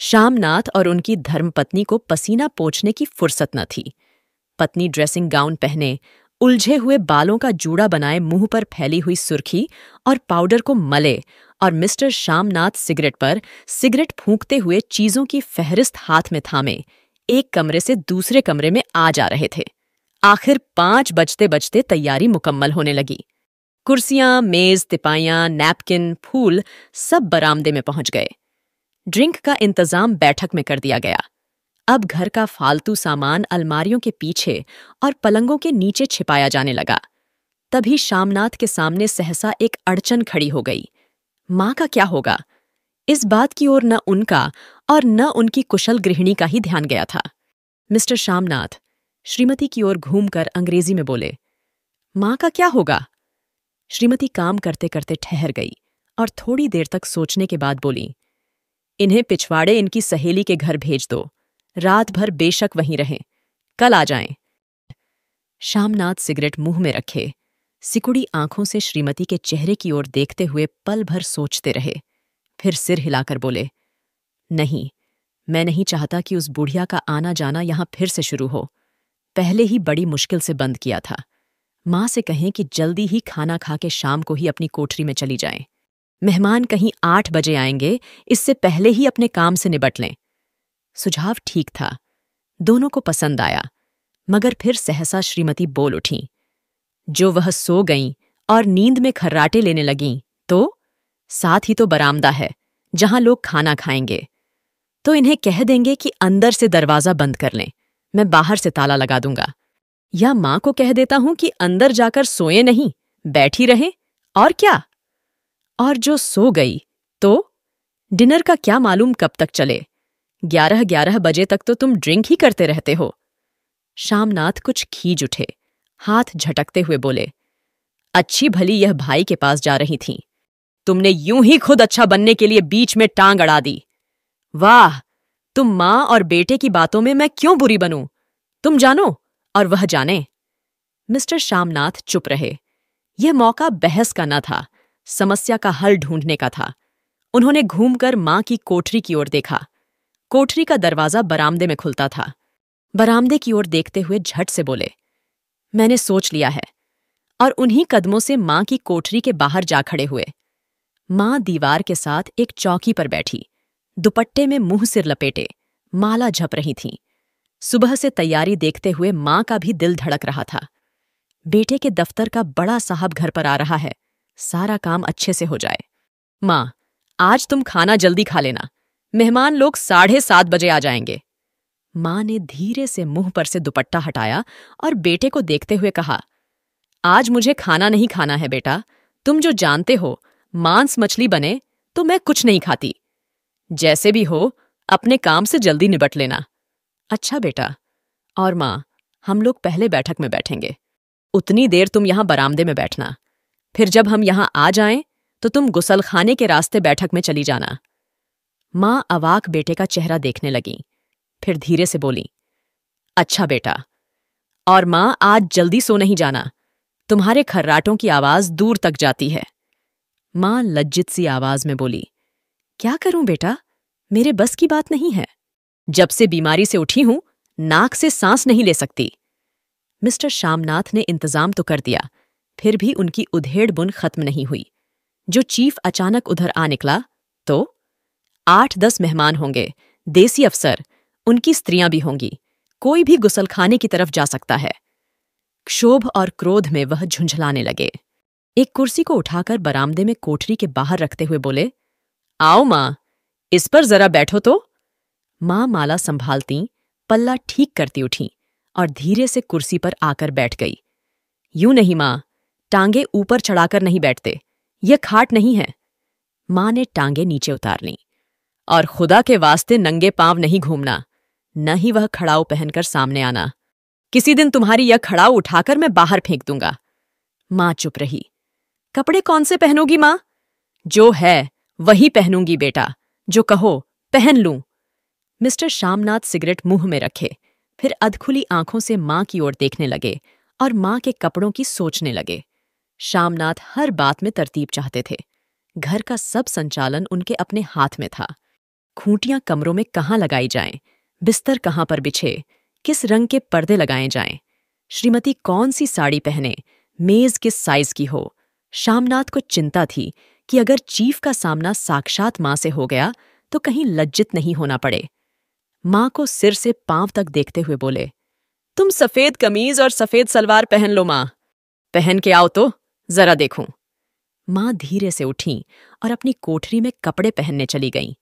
शामनाथ और उनकी धर्मपत्नी को पसीना पोछने की फुर्सत न थी पत्नी ड्रेसिंग गाउन पहने उलझे हुए बालों का जूड़ा बनाए मुंह पर फैली हुई सुर्खी और पाउडर को मले और मिस्टर शामनाथ सिगरेट पर सिगरेट फूंकते हुए चीजों की फहरिस्त हाथ में थामे एक कमरे से दूसरे कमरे में आ जा रहे थे आखिर पांच बजते बजते तैयारी मुकम्मल होने लगी कुर्सियां मेज तिपाइयां नैपकिन फूल सब बरामदे में पहुंच गए ड्रिंक का इंतजाम बैठक में कर दिया गया अब घर का फालतू सामान अलमारियों के पीछे और पलंगों के नीचे छिपाया जाने लगा तभी शामनाथ के सामने सहसा एक अड़चन खड़ी हो गई माँ का क्या होगा इस बात की ओर न उनका और न उनकी कुशल गृहिणी का ही ध्यान गया था मिस्टर शामनाथ श्रीमती की ओर घूमकर अंग्रेजी में बोले माँ का क्या होगा श्रीमती काम करते करते ठहर गई और थोड़ी देर तक सोचने के बाद बोली इन्हें पिछवाड़े इनकी सहेली के घर भेज दो रात भर बेशक वहीं रहें कल आ जाएं। श्यामनाथ सिगरेट मुंह में रखे सिकुड़ी आंखों से श्रीमती के चेहरे की ओर देखते हुए पल भर सोचते रहे फिर सिर हिलाकर बोले नहीं मैं नहीं चाहता कि उस बुढ़िया का आना जाना यहां फिर से शुरू हो पहले ही बड़ी मुश्किल से बंद किया था मां से कहें कि जल्दी ही खाना खा के शाम को ही अपनी कोठरी में चली जाएं। मेहमान कहीं आठ बजे आएंगे इससे पहले ही अपने काम से निबट लें सुझाव ठीक था दोनों को पसंद आया मगर फिर सहसा श्रीमती बोल उठी जो वह सो गईं और नींद में खर्राटे लेने लगीं तो साथ ही तो बरामदा है जहां लोग खाना खाएंगे तो इन्हें कह देंगे कि अंदर से दरवाजा बंद कर लें मैं बाहर से ताला लगा दूंगा या मां को कह देता हूं कि अंदर जाकर सोए नहीं बैठी रहें और क्या और जो सो गई तो डिनर का क्या मालूम कब तक चले ग्यारह ग्यारह बजे तक तो तुम ड्रिंक ही करते रहते हो श्यामनाथ कुछ खींच उठे हाथ झटकते हुए बोले अच्छी भली यह भाई के पास जा रही थी तुमने यूं ही खुद अच्छा बनने के लिए बीच में टांग अड़ा दी वाह तुम मां और बेटे की बातों में मैं क्यों बुरी बनूं तुम जानो और वह जाने मिस्टर श्यामनाथ चुप रहे यह मौका बहस का न था समस्या का हल ढूंढने का था उन्होंने घूमकर मां की कोठरी की ओर देखा कोठरी का दरवाजा बरामदे में खुलता था बरामदे की ओर देखते हुए झट से बोले मैंने सोच लिया है और उन्हीं कदमों से मां की कोठरी के बाहर जा खड़े हुए मां दीवार के साथ एक चौकी पर बैठी दुपट्टे में मुंह सिर लपेटे माला झप रही थी सुबह से तैयारी देखते हुए मां का भी दिल धड़क रहा था बेटे के दफ्तर का बड़ा साहब घर पर आ रहा है सारा काम अच्छे से हो जाए माँ आज तुम खाना जल्दी खा लेना मेहमान लोग साढ़े सात बजे आ जाएंगे माँ ने धीरे से मुंह पर से दुपट्टा हटाया और बेटे को देखते हुए कहा आज मुझे खाना नहीं खाना है बेटा तुम जो जानते हो मांस मछली बने तो मैं कुछ नहीं खाती जैसे भी हो अपने काम से जल्दी निबट लेना अच्छा बेटा और माँ हम लोग पहले बैठक में बैठेंगे उतनी देर तुम यहां बरामदे में बैठना फिर जब हम यहां आ जाएं तो तुम गुसलखाने के रास्ते बैठक में चली जाना मां अवाक बेटे का चेहरा देखने लगी फिर धीरे से बोली अच्छा बेटा और मां आज जल्दी सो नहीं जाना तुम्हारे खर्राटों की आवाज दूर तक जाती है मां लज्जित सी आवाज में बोली क्या करूं बेटा मेरे बस की बात नहीं है जब से बीमारी से उठी हूं नाक से सांस नहीं ले सकती मिस्टर श्यामनाथ ने इंतजाम तो कर दिया फिर भी उनकी उधेड़ बुन खत्म नहीं हुई जो चीफ अचानक उधर आ निकला तो आठ दस मेहमान होंगे देसी अफसर उनकी स्त्रियां भी होंगी कोई भी गुसलखाने की तरफ जा सकता है क्षोभ और क्रोध में वह झुंझलाने लगे एक कुर्सी को उठाकर बरामदे में कोठरी के बाहर रखते हुए बोले आओ मां इस पर जरा बैठो तो माँ माला संभालती पल्ला ठीक करती उठी और धीरे से कुर्सी पर आकर बैठ गई यूं नहीं माँ टांगे ऊपर चढ़ाकर नहीं बैठते यह खाट नहीं है मां ने टांगे नीचे उतार ली और खुदा के वास्ते नंगे पांव नहीं घूमना न ही वह खड़ाऊ पहनकर सामने आना किसी दिन तुम्हारी यह खड़ाऊ उठाकर मैं बाहर फेंक दूंगा मां चुप रही कपड़े कौन से पहनोगी मां जो है वही पहनूंगी बेटा जो कहो पहन लू मिस्टर श्यामनाथ सिगरेट मुंह में रखे फिर अधखुली आंखों से मां की ओर देखने लगे और मां के कपड़ों की सोचने लगे शामनाथ हर बात में तरतीब चाहते थे घर का सब संचालन उनके अपने हाथ में था खूंटियां कमरों में कहाँ लगाई जाएं, बिस्तर कहाँ पर बिछे किस रंग के पर्दे लगाए जाएं, श्रीमती कौन सी साड़ी पहने मेज किस साइज की हो शामनाथ को चिंता थी कि अगर चीफ का सामना साक्षात माँ से हो गया तो कहीं लज्जित नहीं होना पड़े माँ को सिर से पांव तक देखते हुए बोले तुम सफेद कमीज और सफेद सलवार पहन लो माँ पहन के आओ तो जरा देखूं मां धीरे से उठी और अपनी कोठरी में कपड़े पहनने चली गईं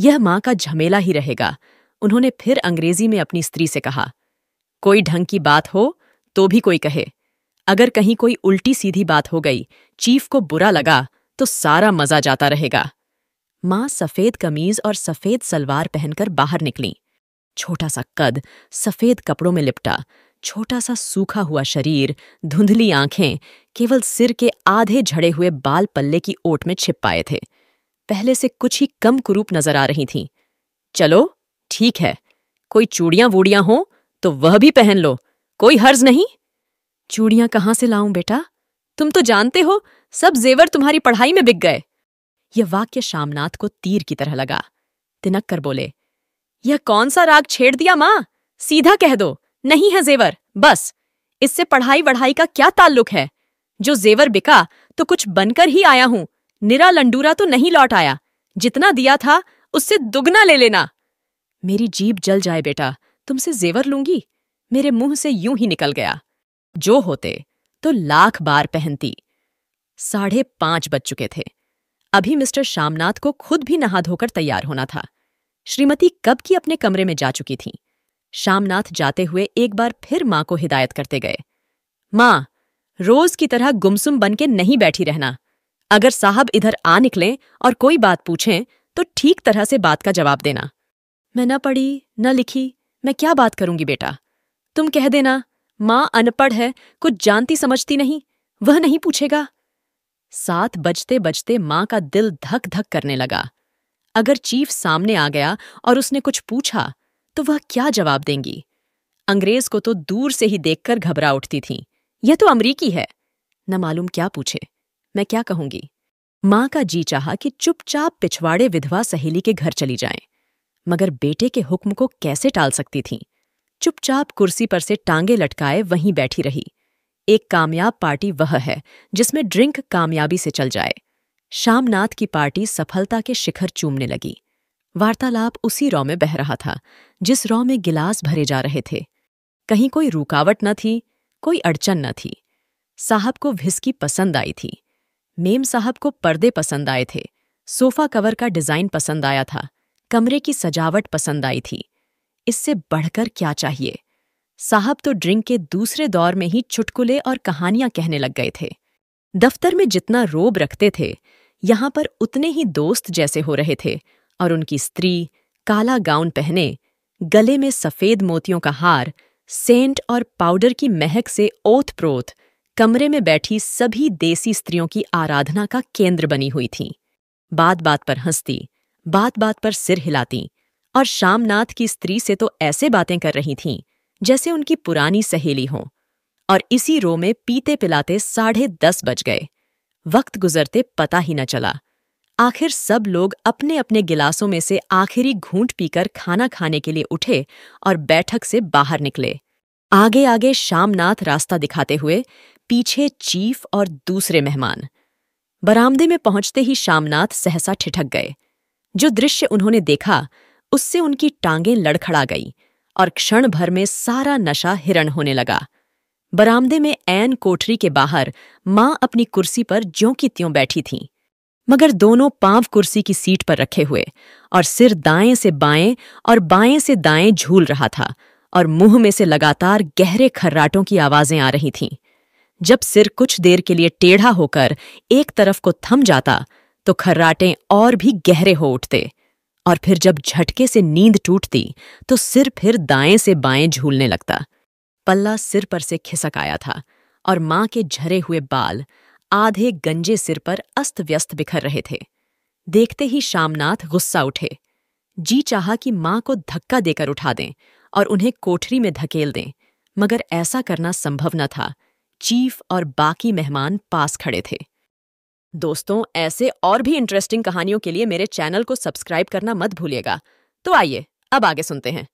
यह मां का झमेला ही रहेगा उन्होंने फिर अंग्रेजी में अपनी स्त्री से कहा कोई ढंग की बात हो तो भी कोई कहे अगर कहीं कोई उल्टी सीधी बात हो गई चीफ को बुरा लगा तो सारा मजा जाता रहेगा मां सफेद कमीज और सफेद सलवार पहनकर बाहर निकली छोटा सा कद सफेद कपड़ों में लिपटा छोटा सा सूखा हुआ शरीर धुंधली आंखें केवल सिर के आधे झड़े हुए बाल पल्ले की ओट में छिप पाए थे पहले से कुछ ही कम कुरूप नजर आ रही थीं। चलो ठीक है कोई चूड़ियां वूड़ियां हों तो वह भी पहन लो कोई हर्ज नहीं चूड़ियां कहां से लाऊं बेटा तुम तो जानते हो सब जेवर तुम्हारी पढ़ाई में बिक गए यह वाक्य शामनाथ को तीर की तरह लगा तिनक कर बोले यह कौन सा राग छेड़ दिया मां सीधा कह दो नहीं है जेवर बस इससे पढ़ाई वढ़ाई का क्या ताल्लुक है जो जेवर बिका तो कुछ बनकर ही आया हूं निरा लंडूरा तो नहीं लौट आया जितना दिया था उससे दुगना ले लेना मेरी जीप जल जाए बेटा तुमसे जेवर लूंगी मेरे मुंह से यूं ही निकल गया जो होते तो लाख बार पहनती साढ़े पांच बज चुके थे अभी मिस्टर श्यामनाथ को खुद भी नहा धोकर तैयार होना था श्रीमती कब की अपने कमरे में जा चुकी थीं शामनाथ जाते हुए एक बार फिर मां को हिदायत करते गए मां रोज की तरह गुमसुम बन के नहीं बैठी रहना अगर साहब इधर आ निकले और कोई बात पूछें तो ठीक तरह से बात का जवाब देना मैं न पढ़ी न लिखी मैं क्या बात करूंगी बेटा तुम कह देना माँ अनपढ़ है कुछ जानती समझती नहीं वह नहीं पूछेगा सात बजते बजते माँ का दिल धक धक करने लगा अगर चीफ सामने आ गया और उसने कुछ पूछा तो वह क्या जवाब देंगी अंग्रेज को तो दूर से ही देखकर घबरा उठती थी यह तो अमरीकी है न मालूम क्या पूछे मैं क्या कहूंगी माँ का जी चाहा कि चुपचाप पिछवाड़े विधवा सहेली के घर चली जाएं, मगर बेटे के हुक्म को कैसे टाल सकती थीं चुपचाप कुर्सी पर से टांगे लटकाए वहीं बैठी रही एक कामयाब पार्टी वह है जिसमें ड्रिंक कामयाबी से चल जाए श्यामनाथ की पार्टी सफलता के शिखर चूमने लगी वार्तालाप उसी रॉ में बह रहा था जिस रॉ में गिलास भरे जा रहे थे कहीं कोई रुकावट न थी कोई अड़चन न थी साहब को भिस्की पसंद आई थी मेम साहब को पर्दे पसंद आए थे सोफा कवर का डिजाइन पसंद आया था कमरे की सजावट पसंद आई थी इससे बढ़कर क्या चाहिए साहब तो ड्रिंक के दूसरे दौर में ही चुटकुले और कहानियां कहने लग गए थे दफ्तर में जितना रोब रखते थे यहां पर उतने ही दोस्त जैसे हो रहे थे और उनकी स्त्री काला गाउन पहने गले में सफेद मोतियों का हार सेंट और पाउडर की महक से ओत प्रोत कमरे में बैठी सभी देसी स्त्रियों की आराधना का केंद्र बनी हुई थीं बात बात पर हंसती बात बात पर सिर हिलाती और श्यामनाथ की स्त्री से तो ऐसे बातें कर रही थीं जैसे उनकी पुरानी सहेली हो और इसी रो में पीते पिलाते साढ़े दस बज गए वक्त गुजरते पता ही न चला आखिर सब लोग अपने अपने गिलासों में से आखिरी घूंट पीकर खाना खाने के लिए उठे और बैठक से बाहर निकले आगे आगे श्यामनाथ रास्ता दिखाते हुए पीछे चीफ और दूसरे मेहमान बरामदे में पहुंचते ही श्यामनाथ सहसा ठिठक गए जो दृश्य उन्होंने देखा उससे उनकी टांगें लड़खड़ा गई और क्षण भर में सारा नशा हिरण होने लगा बरामदे में एन कोठरी के बाहर मां अपनी कुर्सी पर ज्यों की त्यों बैठी थीं मगर दोनों पांव कुर्सी की सीट पर रखे हुए और सिर दाएं से बाएं और बाएं से दाएं झूल रहा था और मुंह में से लगातार गहरे खर्राटों की आवाजें आ रही थीं जब सिर कुछ देर के लिए टेढ़ा होकर एक तरफ को थम जाता तो खर्राटें और भी गहरे हो उठते और फिर जब झटके से नींद टूटती तो सिर फिर दाएं से बाएं झूलने लगता पल्ला सिर पर से खिसक आया था और मां के झरे हुए बाल आधे गंजे सिर पर अस्त व्यस्त बिखर रहे थे देखते ही शामनाथ गुस्सा उठे जी चाहा कि मां को धक्का देकर उठा दें और उन्हें कोठरी में धकेल दें मगर ऐसा करना संभव न था चीफ और बाकी मेहमान पास खड़े थे दोस्तों ऐसे और भी इंटरेस्टिंग कहानियों के लिए मेरे चैनल को सब्सक्राइब करना मत भूलिएगा तो आइए अब आगे सुनते हैं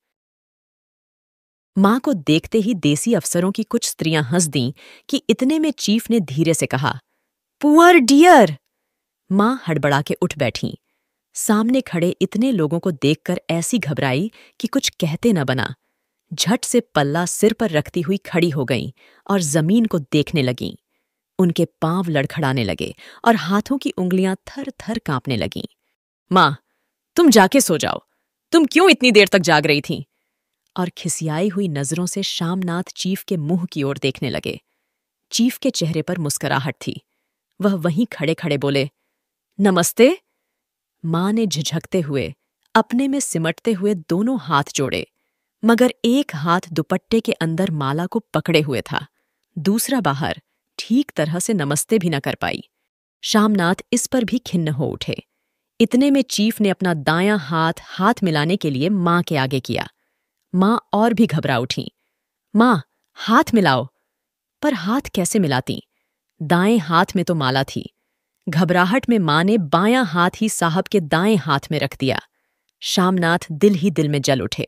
मां को देखते ही देसी अफसरों की कुछ स्त्रियां हंस दीं कि इतने में चीफ ने धीरे से कहा पुअर डियर मां हड़बड़ा के उठ बैठी सामने खड़े इतने लोगों को देखकर ऐसी घबराई कि कुछ कहते न बना झट से पल्ला सिर पर रखती हुई खड़ी हो गई और जमीन को देखने लगी उनके पांव लड़खड़ाने लगे और हाथों की उंगलियां थर थर कांपने लगीं मां तुम जाके सो जाओ तुम क्यों इतनी देर तक जाग रही थी और खिसियाई हुई नजरों से श्यामनाथ चीफ के मुंह की ओर देखने लगे चीफ के चेहरे पर मुस्कुराहट थी वह वहीं खड़े खड़े बोले नमस्ते मां ने झिझकते हुए अपने में सिमटते हुए दोनों हाथ जोड़े मगर एक हाथ दुपट्टे के अंदर माला को पकड़े हुए था दूसरा बाहर ठीक तरह से नमस्ते भी न कर पाई शामनाथ इस पर भी खिन्न हो उठे इतने में चीफ ने अपना दायां हाथ हाथ मिलाने के लिए मां के आगे किया मां और भी घबरा उठी मां हाथ मिलाओ पर हाथ कैसे मिलाती दाएं हाथ में तो माला थी घबराहट में माँ ने बायां हाथ ही साहब के दाएं हाथ में रख दिया शामनाथ दिल ही दिल में जल उठे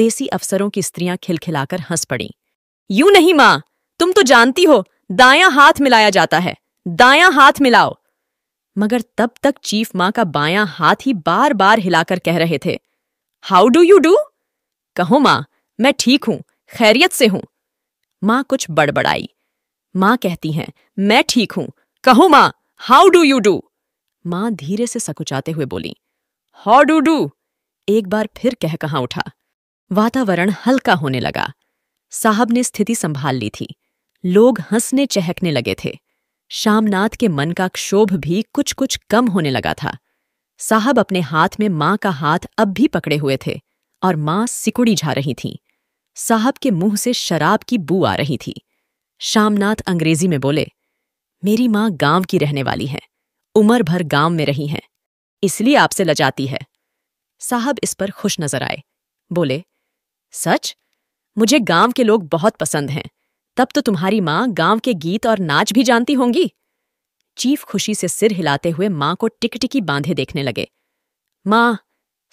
देसी अफसरों की स्त्रियां खिलखिलाकर हंस पड़ी यूं नहीं माँ तुम तो जानती हो दायां हाथ मिलाया जाता है दायां हाथ मिलाओ मगर तब तक चीफ मां का बायां हाथ ही बार बार हिलाकर कह रहे थे हाउ डू यू डू कहो माँ मैं ठीक हूं खैरियत से हूं माँ कुछ बड़बड़ाई माँ कहती हैं मैं ठीक हूं कहू माँ हाउ डू यू डू माँ धीरे से सकुचाते हुए बोली हाउ डू डू एक बार फिर कह कहाँ उठा वातावरण हल्का होने लगा साहब ने स्थिति संभाल ली थी लोग हंसने चहकने लगे थे श्यामनाथ के मन का क्षोभ भी कुछ कुछ कम होने लगा था साहब अपने हाथ में माँ का हाथ अब भी पकड़े हुए थे और माँ सिकुड़ी जा रही थी साहब के मुंह से शराब की बू आ रही थी शामनाथ अंग्रेजी में बोले मेरी माँ गांव की रहने वाली है उम्र भर गांव में रही हैं इसलिए आपसे लजाती है साहब इस पर खुश नजर आए बोले सच मुझे गांव के लोग बहुत पसंद हैं तब तो तुम्हारी माँ गांव के गीत और नाच भी जानती होंगी चीफ खुशी से सिर हिलाते हुए माँ को टिकटिकी बांधे देखने लगे माँ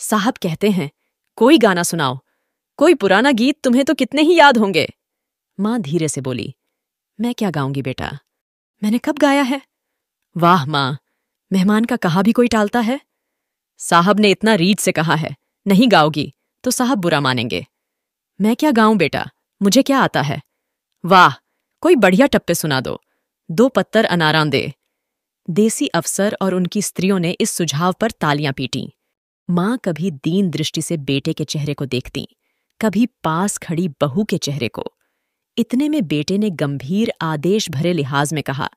साहब कहते हैं कोई गाना सुनाओ कोई पुराना गीत तुम्हें तो कितने ही याद होंगे माँ धीरे से बोली मैं क्या गाऊंगी बेटा मैंने कब गाया है वाह माँ मेहमान का कहा भी कोई टालता है साहब ने इतना रीझ से कहा है नहीं गाओगी तो साहब बुरा मानेंगे मैं क्या गाऊं बेटा मुझे क्या आता है वाह कोई बढ़िया टप्पे सुना दो दो पत्तर अनाराम दे देसी अफसर और उनकी स्त्रियों ने इस सुझाव पर तालियां पीटी मां कभी दीन दृष्टि से बेटे के चेहरे को देखती कभी पास खड़ी बहू के चेहरे को इतने में बेटे ने गंभीर आदेश भरे लिहाज में कहा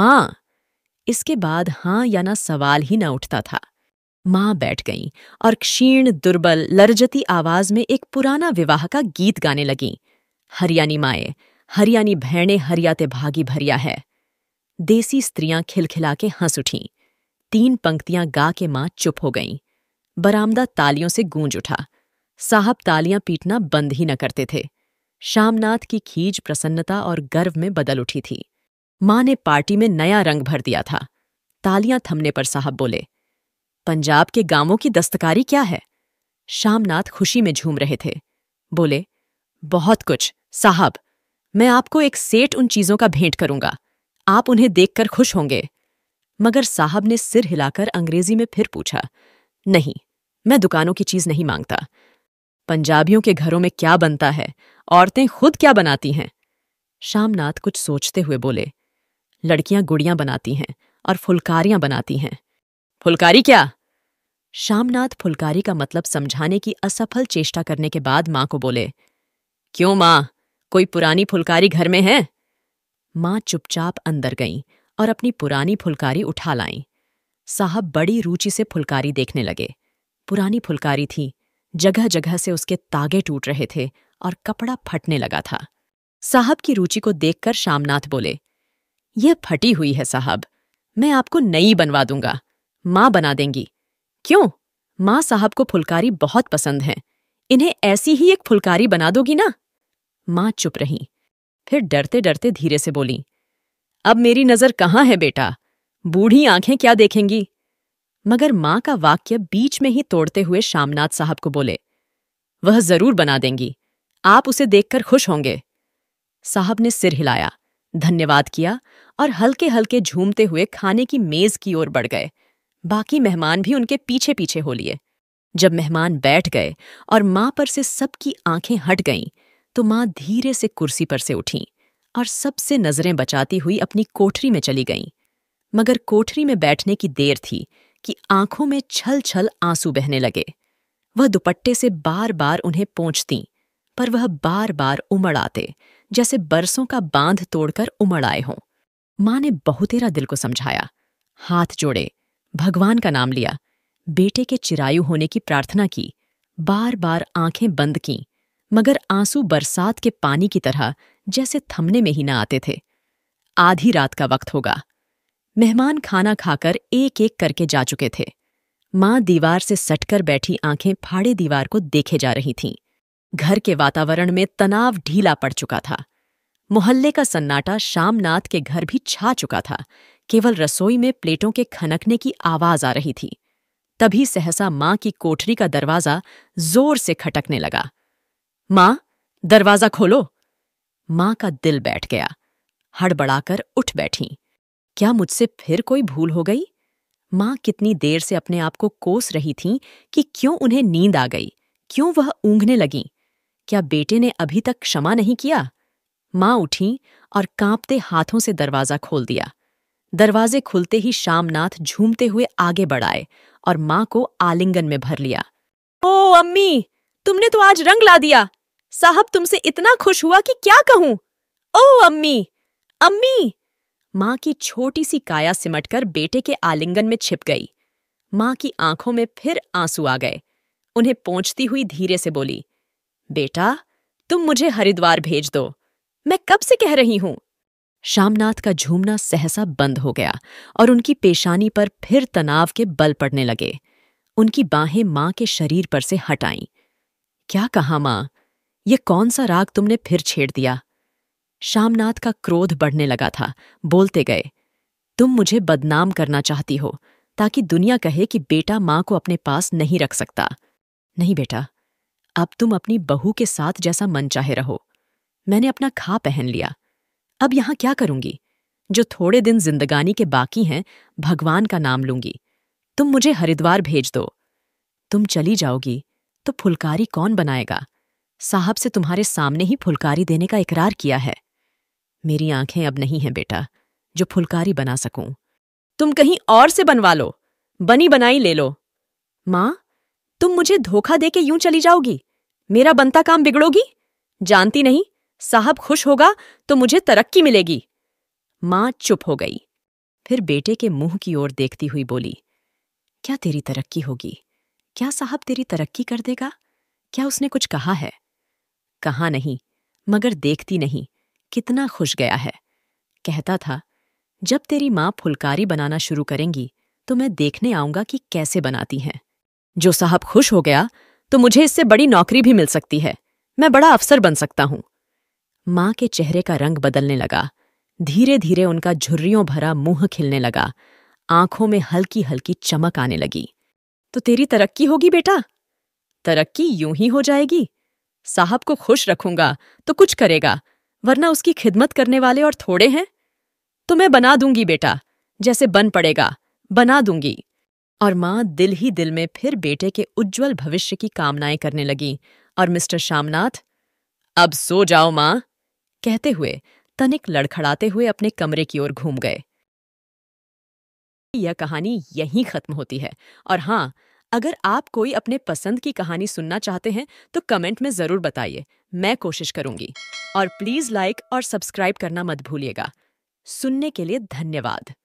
मां इसके बाद हां या ना सवाल ही ना उठता था मां बैठ गईं और क्षीण दुर्बल लरजती आवाज में एक पुराना विवाह का गीत गाने लगीं हरियाणी माए हरियाणी भैणे हरियाते भागी भरिया है देसी स्त्रियां खिलखिला के हंस उठीं तीन पंक्तियां गा के मां चुप हो गईं बरामदा तालियों से गूंज उठा साहब तालियां पीटना बंद ही न करते थे श्यामनाथ की खीज प्रसन्नता और गर्व में बदल उठी थी मां ने पार्टी में नया रंग भर दिया था तालियां थमने पर साहब बोले पंजाब के गांवों की दस्तकारी क्या है श्यामनाथ खुशी में झूम रहे थे बोले बहुत कुछ साहब मैं आपको एक सेठ उन चीजों का भेंट करूंगा आप उन्हें देखकर खुश होंगे मगर साहब ने सिर हिलाकर अंग्रेजी में फिर पूछा नहीं मैं दुकानों की चीज नहीं मांगता पंजाबियों के घरों में क्या बनता है औरतें खुद क्या बनाती हैं श्यामनाथ कुछ सोचते हुए बोले लड़कियां गुड़ियां बनाती हैं और फुलकारियां बनाती हैं फुलकारी क्या श्यामनाथ फुलकारी का मतलब समझाने की असफल चेष्टा करने के बाद मां को बोले क्यों माँ कोई पुरानी फुलकारी घर में है माँ चुपचाप अंदर गईं और अपनी पुरानी फुलकारी उठा लाईं साहब बड़ी रुचि से फुलकारी देखने लगे पुरानी फुलकारी थी जगह जगह से उसके तागे टूट रहे थे और कपड़ा फटने लगा था साहब की रुचि को देखकर श्यामनाथ बोले यह फटी हुई है साहब मैं आपको नई बनवा दूंगा माँ बना देंगी क्यों माँ साहब को फुलकारी बहुत पसंद है इन्हें ऐसी ही एक फुलकारी बना दोगी ना माँ चुप रही फिर डरते डरते धीरे से बोली अब मेरी नजर कहाँ है बेटा बूढ़ी आंखें क्या देखेंगी मगर माँ का वाक्य बीच में ही तोड़ते हुए श्यामनाथ साहब को बोले वह जरूर बना देंगी आप उसे देखकर खुश होंगे साहब ने सिर हिलाया धन्यवाद किया और हल्के हल्के झूमते हुए खाने की मेज की ओर बढ़ गए बाकी मेहमान भी उनके पीछे पीछे हो लिए जब मेहमान बैठ गए और माँ पर से सबकी आंखें हट गईं तो माँ धीरे से कुर्सी पर से उठीं और सबसे नजरें बचाती हुई अपनी कोठरी में चली गईं मगर कोठरी में बैठने की देर थी कि आंखों में छल छल आंसू बहने लगे वह दुपट्टे से बार बार उन्हें पहुंचती पर वह बार बार उमड़ आते जैसे बरसों का बांध तोड़कर उमड़ आए हों माँ ने बहुतेरा दिल को समझाया हाथ जोड़े भगवान का नाम लिया बेटे के चिरायु होने की प्रार्थना की बार बार आंखें बंद की मगर आंसू बरसात के पानी की तरह जैसे थमने में ही ना आते थे आधी रात का वक्त होगा मेहमान खाना खाकर एक एक करके जा चुके थे माँ दीवार से सटकर बैठी आंखें फाड़े दीवार को देखे जा रही थीं घर के वातावरण में तनाव ढीला पड़ चुका था मोहल्ले का सन्नाटा शामनाथ के घर भी छा चुका था केवल रसोई में प्लेटों के खनकने की आवाज आ रही थी तभी सहसा मां की कोठरी का दरवाजा जोर से खटकने लगा मां दरवाजा खोलो मां का दिल बैठ गया हड़बड़ाकर उठ बैठी क्या मुझसे फिर कोई भूल हो गई मां कितनी देर से अपने आप को कोस रही थीं कि क्यों उन्हें नींद आ गई क्यों वह ऊंघने लगीं क्या बेटे ने अभी तक क्षमा नहीं किया माँ उठी और कांपते हाथों से दरवाजा खोल दिया दरवाजे खुलते ही श्यामनाथ झूमते हुए आगे बढ़ाए और माँ को आलिंगन में भर लिया ओ अम्मी तुमने तो आज रंग ला दिया साहब तुमसे इतना खुश हुआ कि क्या कहूं ओ अम्मी अम्मी माँ की छोटी सी काया सिमटकर बेटे के आलिंगन में छिप गई माँ की आंखों में फिर आंसू आ गए उन्हें पहुंचती हुई धीरे से बोली बेटा तुम मुझे हरिद्वार भेज दो मैं कब से कह रही हूं श्यामनाथ का झूमना सहसा बंद हो गया और उनकी पेशानी पर फिर तनाव के बल पड़ने लगे उनकी बाहें मां के शरीर पर से हट आईं क्या कहा मां यह कौन सा राग तुमने फिर छेड़ दिया श्यामनाथ का क्रोध बढ़ने लगा था बोलते गए तुम मुझे बदनाम करना चाहती हो ताकि दुनिया कहे कि बेटा मां को अपने पास नहीं रख सकता नहीं बेटा अब तुम अपनी बहू के साथ जैसा मन चाहे रहो मैंने अपना खा पहन लिया अब यहां क्या करूंगी जो थोड़े दिन जिंदगानी के बाकी हैं भगवान का नाम लूंगी तुम मुझे हरिद्वार भेज दो तुम चली जाओगी तो फुलकारी कौन बनाएगा साहब से तुम्हारे सामने ही फुलकारी देने का इकरार किया है मेरी आंखें अब नहीं हैं बेटा जो फुलकारी बना सकूं तुम कहीं और से बनवा लो बनी बनाई ले लो मां तुम मुझे धोखा दे के यूं चली जाओगी मेरा बनता काम बिगड़ोगी जानती नहीं साहब खुश होगा तो मुझे तरक्की मिलेगी मां चुप हो गई फिर बेटे के मुंह की ओर देखती हुई बोली क्या तेरी तरक्की होगी क्या साहब तेरी तरक्की कर देगा क्या उसने कुछ कहा है कहा नहीं मगर देखती नहीं कितना खुश गया है कहता था जब तेरी माँ फुलकारी बनाना शुरू करेंगी तो मैं देखने आऊंगा कि कैसे बनाती हैं जो साहब खुश हो गया तो मुझे इससे बड़ी नौकरी भी मिल सकती है मैं बड़ा अफसर बन सकता हूं मां के चेहरे का रंग बदलने लगा धीरे धीरे उनका झुर्रियों भरा मुंह खिलने लगा आंखों में हल्की हल्की चमक आने लगी तो तेरी तरक्की होगी बेटा तरक्की यूं ही हो जाएगी साहब को खुश रखूंगा तो कुछ करेगा वरना उसकी खिदमत करने वाले और थोड़े हैं तो मैं बना दूंगी बेटा जैसे बन पड़ेगा बना दूंगी और माँ दिल ही दिल में फिर बेटे के उज्जवल भविष्य की कामनाएं करने लगी और मिस्टर श्यामनाथ अब सो जाओ माँ कहते हुए तनिक लड़खड़ाते हुए अपने कमरे की ओर घूम गए यह कहानी यहीं खत्म होती है और हाँ अगर आप कोई अपने पसंद की कहानी सुनना चाहते हैं तो कमेंट में ज़रूर बताइए मैं कोशिश करूंगी और प्लीज़ लाइक और सब्सक्राइब करना मत भूलिएगा सुनने के लिए धन्यवाद